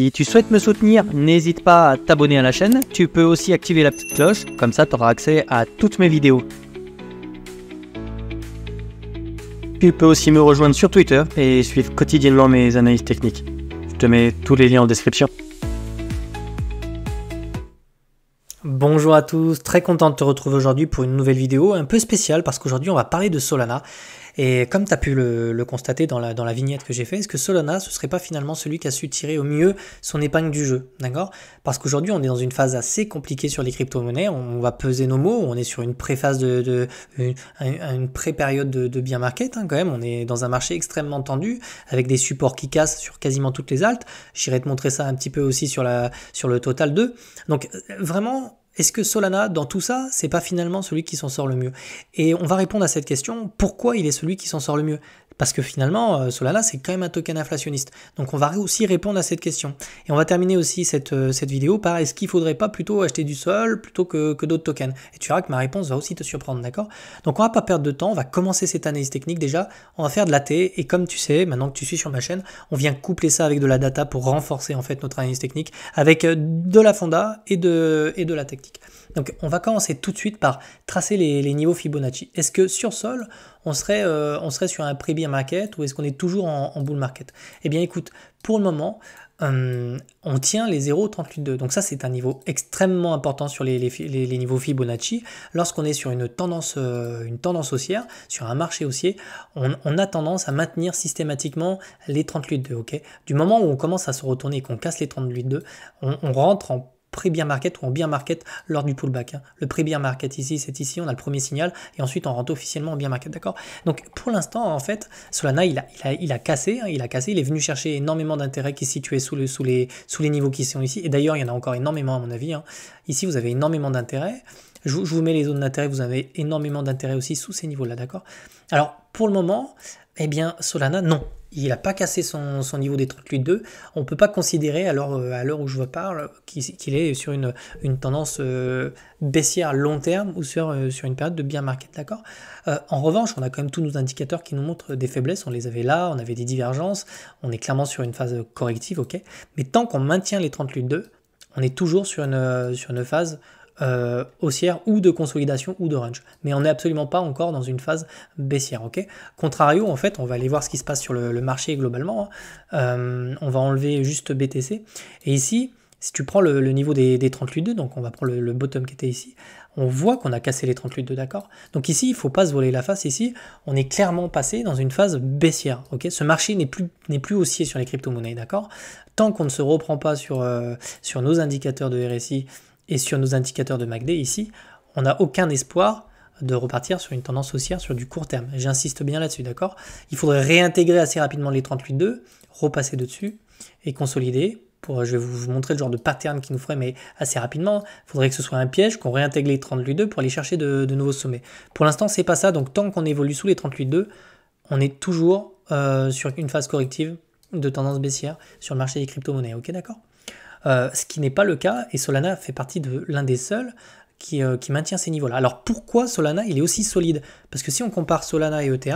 Si tu souhaites me soutenir, n'hésite pas à t'abonner à la chaîne. Tu peux aussi activer la petite cloche, comme ça tu auras accès à toutes mes vidéos. Tu peux aussi me rejoindre sur Twitter et suivre quotidiennement mes analyses techniques. Je te mets tous les liens en description. Bonjour à tous, très content de te retrouver aujourd'hui pour une nouvelle vidéo un peu spéciale parce qu'aujourd'hui on va parler de Solana et comme tu as pu le, constater dans la, vignette que j'ai fait, est-ce que Solana, ce serait pas finalement celui qui a su tirer au mieux son épingle du jeu D'accord Parce qu'aujourd'hui, on est dans une phase assez compliquée sur les crypto-monnaies. On va peser nos mots. On est sur une pré-phase de. une, pré-période de, bien market, hein, quand même. On est dans un marché extrêmement tendu, avec des supports qui cassent sur quasiment toutes les altes. J'irai te montrer ça un petit peu aussi sur, la, sur le total 2. Donc, euh, vraiment, est-ce que Solana, dans tout ça, c'est pas finalement celui qui s'en sort le mieux Et on va répondre à cette question, pourquoi il est celui qui s'en sort le mieux parce que finalement, cela-là, euh, c'est quand même un token inflationniste. Donc on va aussi répondre à cette question. Et on va terminer aussi cette, euh, vidéo par est-ce qu'il ne faudrait pas plutôt acheter du sol plutôt que, d'autres tokens Et tu verras que ma réponse va aussi te surprendre, d'accord Donc on va pas perdre de temps, on va commencer cette analyse technique déjà, on va faire de la T. et comme tu sais, maintenant que tu suis sur ma chaîne, on vient coupler ça avec de la data pour renforcer en fait notre analyse technique avec euh, de la fonda et de, et de la technique. Donc on va commencer tout de suite par tracer les, niveaux Fibonacci. Est-ce que sur sol, on serait, euh, on serait sur un pré beer market ou est-ce qu'on est toujours en, bull market Eh bien écoute, pour le moment, euh, on tient les 0,382. Donc ça, c'est un niveau extrêmement important sur les, les, niveaux Fibonacci. Lorsqu'on est sur une tendance, euh, une tendance haussière, sur un marché haussier, on, a tendance à maintenir systématiquement les 38,2. ok du moment où on commence à se retourner et qu'on casse les 38,2, on, on rentre en pré bien market ou en bien market lors du pullback. Hein. Le pré bien market ici, c'est ici, on a le premier signal et ensuite on rentre officiellement en bien market, d'accord Donc pour l'instant, en fait, Solana, il a, il a, cassé, hein, il a cassé, il est venu chercher énormément d'intérêt qui se situait sous, le, sous, les, sous les niveaux qui sont ici. Et d'ailleurs, il y en a encore énormément à mon avis. Hein. Ici, vous avez énormément d'intérêt. Je vous, mets les zones d'intérêt, vous avez énormément d'intérêt aussi sous ces niveaux-là, d'accord Alors, pour le moment, eh bien, Solana, non, il n'a pas cassé son, niveau des 2. On ne peut pas considérer, alors, euh, à l'heure où je vous parle, qu'il est sur une, une tendance euh, baissière à long terme ou sur, euh, sur une période de bien market, d'accord En revanche, on a quand même tous nos indicateurs qui nous montrent des faiblesses. On les avait là, on avait des divergences. On est clairement sur une phase corrective, ok Mais tant qu'on maintient les 2, on est toujours sur une, sur une phase euh, haussière ou de consolidation ou de range. Mais on n'est absolument pas encore dans une phase baissière. ok Contrario, en fait, on va aller voir ce qui se passe sur le, marché globalement. Hein. Euh, on va enlever juste BTC. Et ici, si tu prends le, niveau des, 38.2, donc on va prendre le, bottom qui était ici, on voit qu'on a cassé les 38.2, d'accord Donc ici, il faut pas se voler la face. Ici, on est clairement passé dans une phase baissière, ok Ce marché n'est plus, plus haussier sur les crypto-monnaies, d'accord Tant qu'on ne se reprend pas sur, euh, sur nos indicateurs de RSI, et sur nos indicateurs de MACD, ici, on n'a aucun espoir de repartir sur une tendance haussière sur du court terme. J'insiste bien là-dessus, d'accord Il faudrait réintégrer assez rapidement les 38,2, repasser dessus et consolider. Pour, je vais vous montrer le genre de pattern qui nous ferait, mais assez rapidement. Il faudrait que ce soit un piège, qu'on réintègre les 38,2 pour aller chercher de, nouveaux sommets. Pour l'instant, c'est pas ça. Donc, tant qu'on évolue sous les 38,2, on est toujours euh, sur une phase corrective de tendance baissière sur le marché des crypto-monnaies. Ok, d'accord euh, ce qui n'est pas le cas, et Solana fait partie de l'un des seuls qui, euh, maintient ces niveaux-là. Alors pourquoi Solana, il est aussi solide Parce que si on compare Solana et ETH,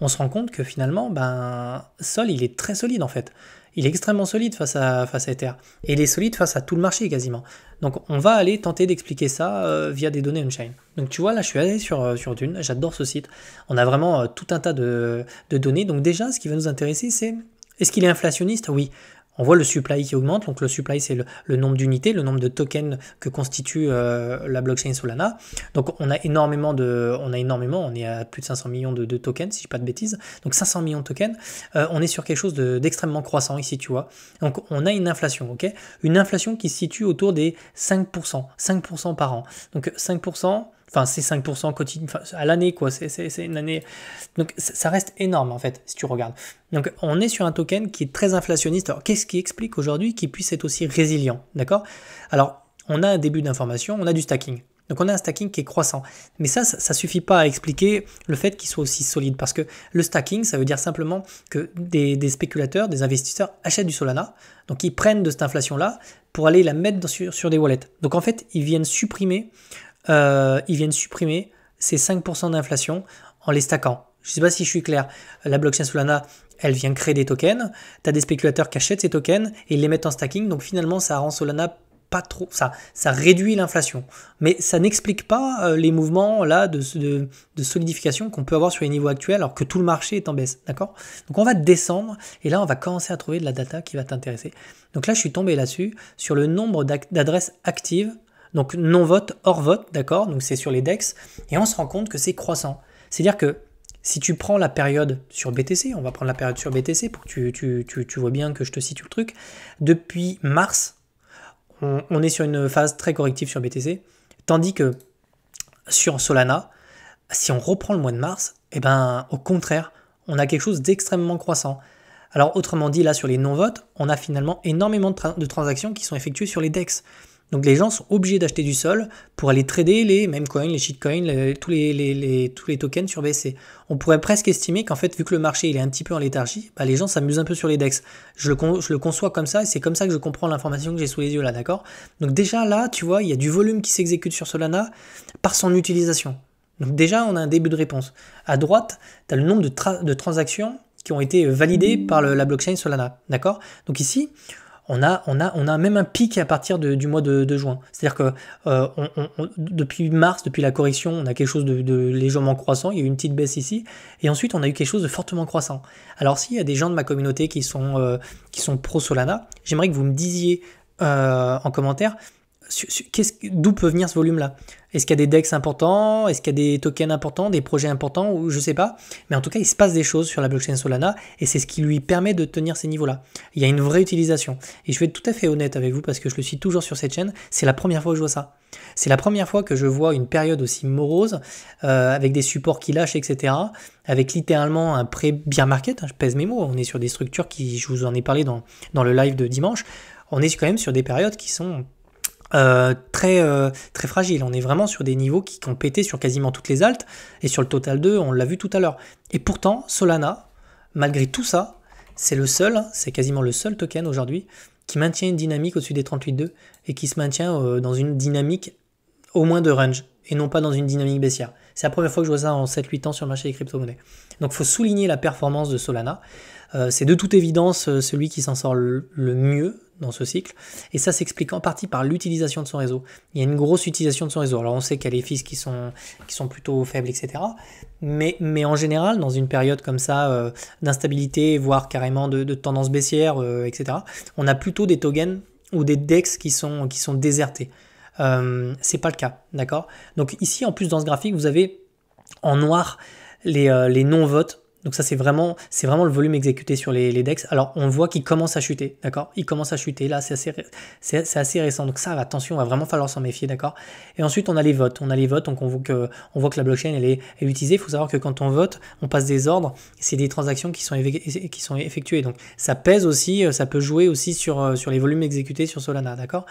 on se rend compte que finalement, ben, Sol, il est très solide en fait. Il est extrêmement solide face à, face à Ether. Et il est solide face à tout le marché quasiment. Donc on va aller tenter d'expliquer ça euh, via des données on-chain. Donc tu vois, là je suis allé sur, sur Dune, j'adore ce site. On a vraiment tout un tas de, de, données. Donc déjà, ce qui va nous intéresser, c'est est-ce qu'il est inflationniste Oui on voit le supply qui augmente. Donc le supply, c'est le, nombre d'unités, le nombre de tokens que constitue euh, la blockchain Solana. Donc on a énormément de, on a énormément, on est à plus de 500 millions de, tokens, si je dis pas de bêtises. Donc 500 millions de tokens, euh, on est sur quelque chose d'extrêmement croissant ici, tu vois. Donc on a une inflation, ok Une inflation qui se situe autour des 5%, 5% par an. Donc 5% enfin c'est 5% quotidien, à l'année quoi, c'est une année. Donc ça reste énorme en fait si tu regardes. Donc on est sur un token qui est très inflationniste. Alors qu'est-ce qui explique aujourd'hui qu'il puisse être aussi résilient, d'accord Alors on a un début d'information, on a du stacking. Donc on a un stacking qui est croissant. Mais ça, ça ne suffit pas à expliquer le fait qu'il soit aussi solide. Parce que le stacking, ça veut dire simplement que des, spéculateurs, des investisseurs achètent du Solana. Donc ils prennent de cette inflation-là pour aller la mettre sur, des wallets. Donc en fait, ils viennent supprimer euh, ils viennent supprimer ces 5% d'inflation en les stackant. Je ne sais pas si je suis clair. La blockchain Solana, elle vient créer des tokens. Tu as des spéculateurs qui achètent ces tokens et ils les mettent en stacking. Donc finalement, ça rend Solana pas trop. Ça, ça réduit l'inflation. Mais ça n'explique pas euh, les mouvements là de, de, de solidification qu'on peut avoir sur les niveaux actuels alors que tout le marché est en baisse. D'accord Donc on va descendre et là, on va commencer à trouver de la data qui va t'intéresser. Donc là, je suis tombé là-dessus sur le nombre d'adresses actives donc non-vote, hors-vote, d'accord Donc c'est sur les DEX. Et on se rend compte que c'est croissant. C'est-à-dire que si tu prends la période sur BTC, on va prendre la période sur BTC pour que tu, vois bien que je te situe le truc. Depuis mars, on, est sur une phase très corrective sur BTC. Tandis que sur Solana, si on reprend le mois de mars, eh ben, au contraire, on a quelque chose d'extrêmement croissant. Alors autrement dit, là sur les non-votes, on a finalement énormément de transactions qui sont effectuées sur les DEX. Donc les gens sont obligés d'acheter du sol pour aller trader les mêmes coins, les shitcoins, Coins, tous, les, tous, les, tokens sur BSC. On pourrait presque estimer qu'en fait, vu que le marché il est un petit peu en léthargie, bah, les gens s'amusent un peu sur les DEX. Je le, conçois comme ça et c'est comme ça que je comprends l'information que j'ai sous les yeux là, d'accord Donc déjà là, tu vois, il y a du volume qui s'exécute sur Solana par son utilisation. Donc déjà, on a un début de réponse. À droite, tu as le nombre de, de transactions qui ont été validées par la blockchain Solana, d'accord Donc ici, on a, même un pic à partir du mois de, juin. C'est-à-dire que euh, depuis mars, depuis la correction, on a quelque chose de, légèrement croissant. Il y a eu une petite baisse ici, et ensuite on a eu quelque chose de fortement croissant. Alors s'il y a des gens de ma communauté qui sont, euh, sont pro Solana, j'aimerais que vous me disiez euh, en commentaire d'où peut venir ce volume-là Est-ce qu'il y a des decks importants Est-ce qu'il y a des tokens importants, des projets importants ou Je sais pas. Mais en tout cas, il se passe des choses sur la blockchain Solana et c'est ce qui lui permet de tenir ces niveaux-là. Il y a une vraie utilisation. Et je vais être tout à fait honnête avec vous parce que je le suis toujours sur cette chaîne. C'est la première fois que je vois ça. C'est la première fois que je vois une période aussi morose euh, avec des supports qui lâchent, etc. Avec littéralement un prêt bien market. Hein, je pèse mes mots. On est sur des structures qui, je vous en ai parlé dans, dans le live de dimanche. On est quand même sur des périodes qui sont euh, très, euh, très fragile. On est vraiment sur des niveaux qui, ont pété sur quasiment toutes les altes et sur le total 2, on l'a vu tout à l'heure. Et pourtant, Solana, malgré tout ça, c'est le seul, c'est quasiment le seul token aujourd'hui qui maintient une dynamique au-dessus des 38,2 et qui se maintient euh, dans une dynamique au moins de range et non pas dans une dynamique baissière. C'est la première fois que je vois ça en 7-8 ans sur le marché des crypto-monnaies. Donc il faut souligner la performance de Solana. c'est de toute évidence celui qui s'en sort le mieux dans ce cycle. Et ça s'explique en partie par l'utilisation de son réseau. Il y a une grosse utilisation de son réseau. Alors on sait qu'il y a les fils qui sont, qui sont plutôt faibles, etc. Mais, mais en général, dans une période comme ça euh, d'instabilité, voire carrément de, tendance baissière, euh, etc., on a plutôt des tokens ou des DEX qui sont, qui sont désertés. Euh, c'est pas le cas, d'accord Donc ici, en plus, dans ce graphique, vous avez en noir les, les non-votes donc ça, c'est vraiment, c'est vraiment le volume exécuté sur les, les DEX. Alors, on voit qu'il commence à chuter, d'accord Il commence à chuter, là, c'est assez, c'est, assez récent. Donc ça, attention, il va vraiment falloir s'en méfier, d'accord Et ensuite, on a les votes. On a les votes, donc on voit que, on voit que la blockchain, elle est, utilisée. Il faut savoir que quand on vote, on passe des ordres. C'est des transactions qui sont, qui sont effectuées. Donc ça pèse aussi, euh, ça peut jouer aussi sur, euh, sur les volumes exécutés sur Solana, d'accord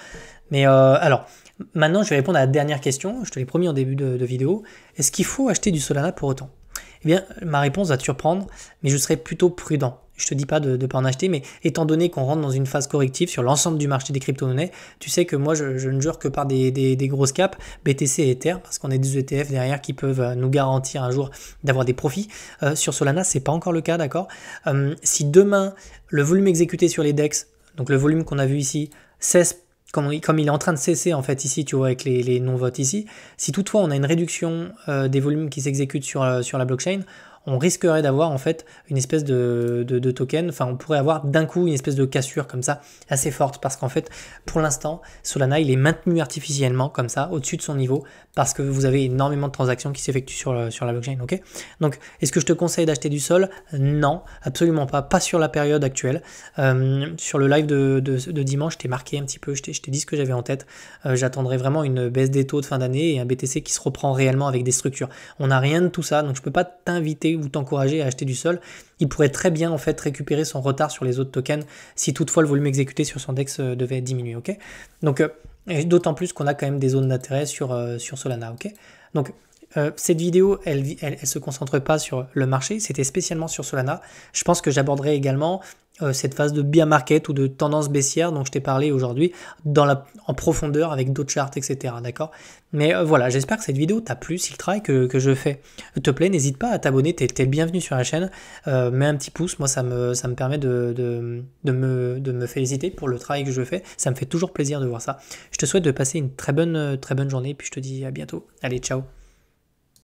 Mais euh, alors, maintenant, je vais répondre à la dernière question. Je te l'ai promis en début de, de vidéo. Est-ce qu'il faut acheter du Solana pour autant eh bien, ma réponse va te surprendre, mais je serai plutôt prudent. Je te dis pas de ne pas en acheter, mais étant donné qu'on rentre dans une phase corrective sur l'ensemble du marché des crypto-monnaies, tu sais que moi je, ne jure que par des, grosses caps, BTC et Ether, parce qu'on a des ETF derrière qui peuvent euh, nous garantir un jour d'avoir des profits. Euh, sur Solana, ce n'est pas encore le cas, d'accord euh, Si demain le volume exécuté sur les DEX, donc le volume qu'on a vu ici, cesse comme, il est en train de cesser en fait ici, tu vois, avec les, non-votes ici, si toutefois on a une réduction euh, des volumes qui s'exécutent sur, euh, sur la blockchain, on risquerait d'avoir en fait une espèce de, token, enfin on pourrait avoir d'un coup une espèce de cassure comme ça assez forte parce qu'en fait pour l'instant Solana il est maintenu artificiellement comme ça au-dessus de son niveau parce que vous avez énormément de transactions qui s'effectuent sur, euh, la blockchain, ok Donc est-ce que je te conseille d'acheter du sol Non, absolument pas, pas sur la période actuelle. Euh, sur le live de, dimanche, je t'ai marqué un petit peu, je t'ai dit ce que j'avais en tête. j'attendrais euh, J'attendrai vraiment une baisse des taux de fin d'année et un BTC qui se reprend réellement avec des structures. On n'a rien de tout ça, donc je peux pas t'inviter ou t'encourager à acheter du sol, il pourrait très bien en fait récupérer son retard sur les autres tokens si toutefois le volume exécuté sur son DEX euh, devait diminuer. ok Donc, euh, d'autant plus qu'on a quand même des zones d'intérêt sur, euh, sur Solana. ok Donc, euh, cette vidéo, elle ne se concentre pas sur le marché, c'était spécialement sur Solana. Je pense que j'aborderai également euh, cette phase de bien market ou de tendance baissière dont je t'ai parlé aujourd'hui en profondeur avec d'autres charts, etc. D'accord Mais euh, voilà, j'espère que cette vidéo t'a plu, si le travail que, je fais te plaît, n'hésite pas à t'abonner, t'es bienvenue le sur la chaîne, mets un petit pouce, moi ça me, permet de, me, de me féliciter pour le travail que je fais, ça me fait toujours plaisir de voir ça. Je te souhaite de passer une très bonne, très bonne journée, puis je te dis à bientôt. Allez, ciao